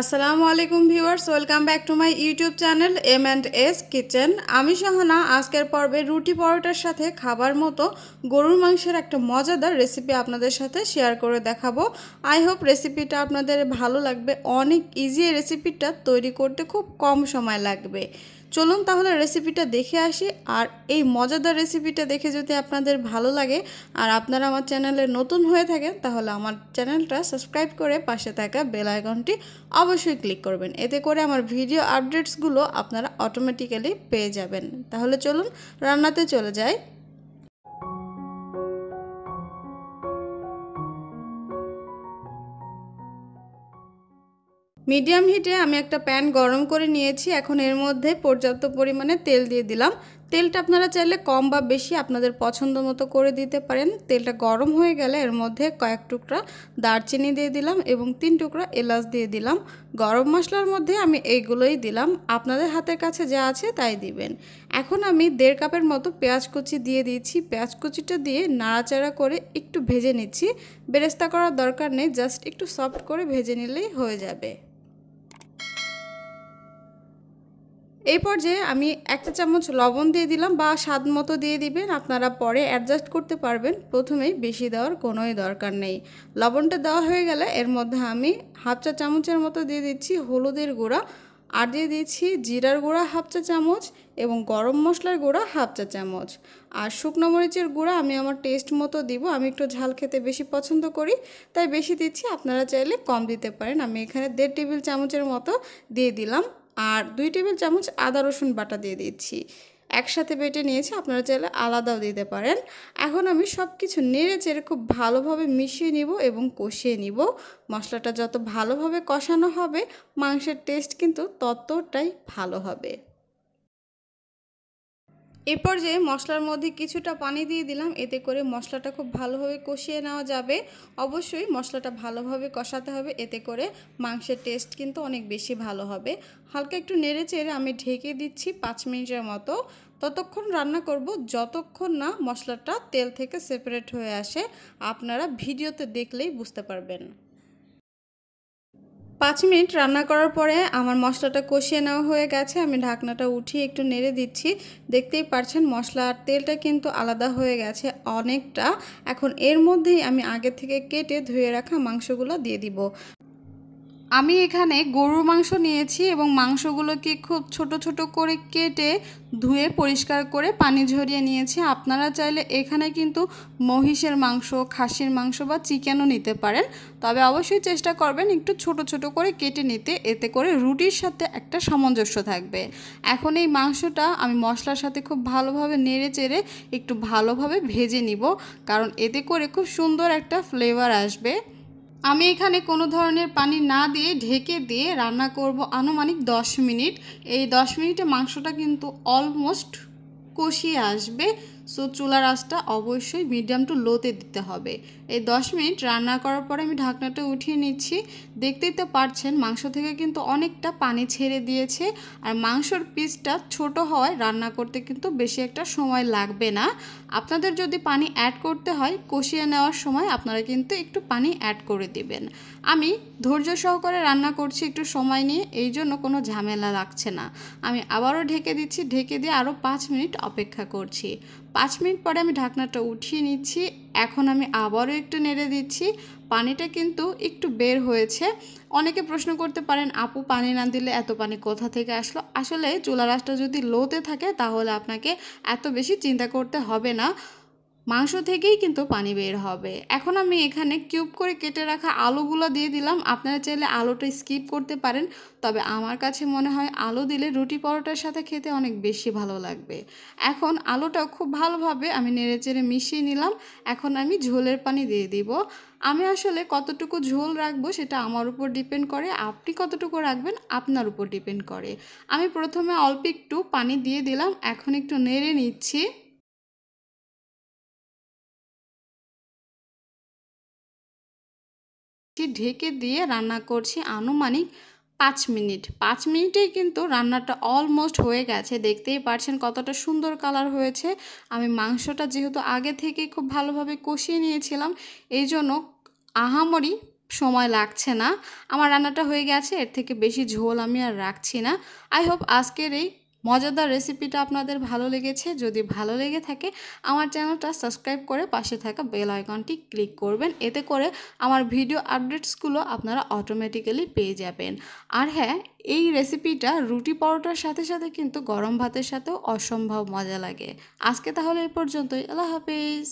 আসসালামু আলাইকুম viewers welcome back to my YouTube channel M and S kitchen আমি শাহানা আজকের পর্বে রুটি পরোটার সাথে খাবার মতো গরুর মাংসের একটা মজাদার রেসিপি আপনাদের সাথে শেয়ার করে দেখাবো আই হোপ রেসিপিটা আপনাদের ভালো লাগবে অনেক ইজি রেসিপিটা তৈরি করতে খুব কম সময় লাগবে চলুন তাহলে রেসিপিটা দেখে আসি আর এই মজাদার রেসিপিটা দেখে যদি আপনাদের ভালো লাগে আর আপনারা আমার চ্যানেলে নতুন হয়ে থাকেন তাহলে আমার চ্যানেলটা সাবস্ক্রাইব করে পাশে থাকা বেল আইকনটি অবশ্যই ক্লিক করবেন এতে করে আমার ভিডিও আপডেটসগুলো আপনারা অটোমেটিক্যালি পেয়ে যাবেন তাহলে চলুন রান্নাতে চলে যাই মিডিয়াম হিটে আমি একটা প্যান গরম করে নিয়েছি এখন এর মধ্যে পর্যাপ্ত পরিমাণে তেল দিয়ে দিলাম তেলটা আপনারা চাইলে কম বা বেশি আপনাদের পছন্দ মতো করে দিতে পারেন তেলটা গরম হয়ে গেলে এর মধ্যে কয়েক টুকরা দারচিনি দিয়ে দিলাম এবং তিন টুকরা এলাচ দিয়ে দিলাম গরম মশলার মধ্যে আমি এইগুলোই দিলাম আপনাদের হাতের কাছে যা আছে তাই দিবেন এখন আমি দেড় কাপের মতো পেঁয়াজ কুচি দিয়ে দিয়েছি পেঁয়াজ কুচিটা দিয়ে নাড়াচাড়া করে একটু ভেজে নিচ্ছি বেরেস্তা করার দরকার নেই জাস্ট একটু সফট করে ভেজে নিলেই হয়ে যাবে এই পর্যায়ে আমি একটা চামচ লবণ দিয়ে দিলাম বা স্বাদ মতো দিয়ে দিবেন আপনারা পরে অ্যাডজাস্ট করতে পারবেন প্রথমেই বেশি দেওয়ার কোনোই দরকার নেই লবণটা দেওয়া হয়ে গেলে এর মধ্যে আমি হাফ চা চামচের মতো দিয়ে দিচ্ছি হলুদের গুঁড়া আর দিয়ে দিচ্ছি জিরার গুঁড়া হাফ চা চামচ এবং গরম মশলার গুঁড়া হাফ চা চামচ আর শুকনো মরিচের গুঁড়া আমি আমার টেস্ট মতো দিব আমি একটু ঝাল খেতে বেশি পছন্দ করি তাই বেশি দিচ্ছি আপনারা চাইলে কম দিতে পারেন আমি এখানে দেড় টেবিল চামচের মতো দিয়ে দিলাম আর দুই টেবিল চামচ আদা রসুন বাটা দিয়ে দিচ্ছি একসাথে বেটে নিয়েছি আপনারা চাইলে আলাদাও দিতে পারেন এখন আমি সব কিছু নেড়ে চেড়ে খুব ভালোভাবে মিশিয়ে নিব এবং কষিয়ে নিব মশলাটা যত ভালোভাবে কষানো হবে মাংসের টেস্ট কিন্তু ততটাই ভালো হবে এরপর পর্যায়ে মশলার মধ্যে কিছুটা পানি দিয়ে দিলাম এতে করে মশলাটা খুব ভালোভাবে কষিয়ে নেওয়া যাবে অবশ্যই মশলাটা ভালোভাবে কষাতে হবে এতে করে মাংসের টেস্ট কিন্তু অনেক বেশি ভালো হবে হালকা একটু নেড়ে চেড়ে আমি ঢেকে দিচ্ছি পাঁচ মিনিটের মতো ততক্ষণ রান্না করব যতক্ষণ না মশলাটা তেল থেকে সেপারেট হয়ে আসে আপনারা ভিডিওতে দেখলেই বুঝতে পারবেন পাঁচ মিনিট রান্না করার পরে আমার মশলাটা কষিয়ে নেওয়া হয়ে গেছে আমি ঢাকনাটা উঠিয়ে একটু নেড়ে দিচ্ছি দেখতেই পারছেন মশলা আর তেলটা কিন্তু আলাদা হয়ে গেছে অনেকটা এখন এর মধ্যেই আমি আগে থেকে কেটে ধুয়ে রাখা মাংসগুলো দিয়ে দিব আমি এখানে গরুর মাংস নিয়েছি এবং মাংসগুলোকে খুব ছোট ছোট করে কেটে ধুয়ে পরিষ্কার করে পানি ঝরিয়ে নিয়েছি আপনারা চাইলে এখানে কিন্তু মহিষের মাংস খাসির মাংস বা চিকেনও নিতে পারেন তবে অবশ্যই চেষ্টা করবেন একটু ছোট ছোট করে কেটে নিতে এতে করে রুটির সাথে একটা সামঞ্জস্য থাকবে এখন এই মাংসটা আমি মশলার সাথে খুব ভালোভাবে নেড়ে চেড়ে একটু ভালোভাবে ভেজে নিব কারণ এতে করে খুব সুন্দর একটা ফ্লেভার আসবে আমি এখানে কোনো ধরনের পানি না দিয়ে ঢেকে দিয়ে রান্না করব আনুমানিক 10 মিনিট এই 10 মিনিটে মাংসটা কিন্তু অলমোস্ট কষিয়ে আসবে সো চুলার আঁচটা অবশ্যই মিডিয়াম টু লোতে দিতে হবে এই 10 মিনিট রান্না করার পরে আমি ঢাকনাটা উঠিয়ে নিচ্ছি দেখতেই তো পারছেন মাংস থেকে কিন্তু অনেকটা পানি ছেড়ে দিয়েছে আর মাংসর পিসটা ছোট হওয়ায় রান্না করতে কিন্তু বেশি একটা সময় লাগবে না আপনাদের যদি পানি অ্যাড করতে হয় কষিয়ে নেওয়ার সময় আপনারা কিন্তু একটু পানি অ্যাড করে দিবেন আমি ধৈর্য সহকারে রান্না করছি একটু সময় নিয়ে এই জন্য কোনো ঝামেলা লাগছে না আমি আবারও ঢেকে দিচ্ছি ঢেকে দিয়ে আরও পাঁচ মিনিট অপেক্ষা করছি পাঁচ মিনিট পরে আমি ঢাকনাটা উঠিয়ে নিচ্ছি এখন আমি আবারও একটু নেড়ে দিচ্ছি পানিটা কিন্তু একটু বের হয়েছে অনেকে প্রশ্ন করতে পারেন আপু পানি না দিলে এত পানি কোথা থেকে আসলো আসলে চুলা রাসটা যদি লোতে থাকে তাহলে আপনাকে এত বেশি চিন্তা করতে হবে না মাংস থেকেই কিন্তু পানি বের হবে এখন আমি এখানে কিউব করে কেটে রাখা আলুগুলো দিয়ে দিলাম আপনারা চাইলে আলুটা স্কিপ করতে পারেন তবে আমার কাছে মনে হয় আলু দিলে রুটি পরোটার সাথে খেতে অনেক বেশি ভালো লাগবে এখন আলুটা খুব ভালোভাবে আমি নেড়ে চেড়ে মিশিয়ে নিলাম এখন আমি ঝোলের পানি দিয়ে দিব আমি আসলে কতটুকু ঝোল রাখবো সেটা আমার উপর ডিপেন্ড করে আপনি কতটুকু রাখবেন আপনার উপর ডিপেন্ড করে আমি প্রথমে অল্প একটু পানি দিয়ে দিলাম এখন একটু নেড়ে নিচ্ছি গ্যাসটি ঢেকে দিয়ে রান্না করছি আনুমানিক পাঁচ মিনিট পাঁচ মিনিটেই কিন্তু রান্নাটা অলমোস্ট হয়ে গেছে দেখতেই পারছেন কতটা সুন্দর কালার হয়েছে আমি মাংসটা যেহেতু আগে থেকে খুব ভালোভাবে কষিয়ে নিয়েছিলাম এই জন্য আহামরি সময় লাগছে না আমার রান্নাটা হয়ে গেছে এর থেকে বেশি ঝোল আমি আর রাখছি না আই হোপ আজকের এই মজাদার রেসিপিটা আপনাদের ভালো লেগেছে যদি ভালো লেগে থাকে আমার চ্যানেলটা সাবস্ক্রাইব করে পাশে থাকা বেল আইকনটি ক্লিক করবেন এতে করে আমার ভিডিও আপডেটসগুলো আপনারা অটোমেটিক্যালি পেয়ে যাবেন আর হ্যাঁ এই রেসিপিটা রুটি পরোটার সাথে সাথে কিন্তু গরম ভাতের সাথেও অসম্ভব মজা লাগে আজকে তাহলে এই পর্যন্তই আল্লাহ হাফিজ